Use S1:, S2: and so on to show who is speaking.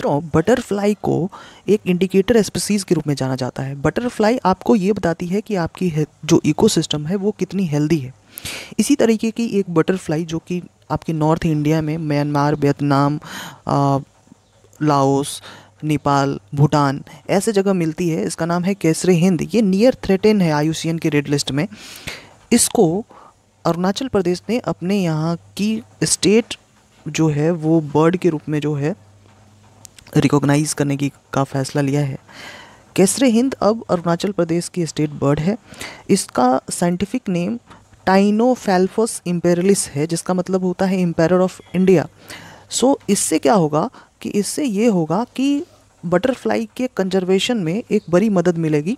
S1: मित्रों बटरफ्लाई को एक इंडिकेटर स्पीसीज़ के रूप में जाना जाता है बटरफ्लाई आपको ये बताती है कि आपकी जो इकोसिस्टम है वो कितनी हेल्दी है इसी तरीके की एक बटरफ्लाई जो कि आपके नॉर्थ इंडिया में Myanmar Vietnam Laos Nepal Bhutan ऐसे जगह मिलती है इसका नाम है केसरे हिंद ये नियर थ्रेटेन है आयुषियन के रेड लिस्ट में इसको अरुणाचल प्रदेश ने अपने यहाँ की स्टेट जो है वो बर्ड के रूप में जो है रिकॉग्नाइज करने की का फैसला लिया है केसरे हिंद अब अरुणाचल प्रदेश की स्टेट बर्ड है इसका साइंटिफिक नेम टाइनोफेल्फोस इम्पेरलिस है जिसका मतलब होता है इम्पेर ऑफ इंडिया सो इससे क्या होगा कि इससे ये होगा कि बटरफ्लाई के कंजर्वेशन में एक बड़ी मदद मिलेगी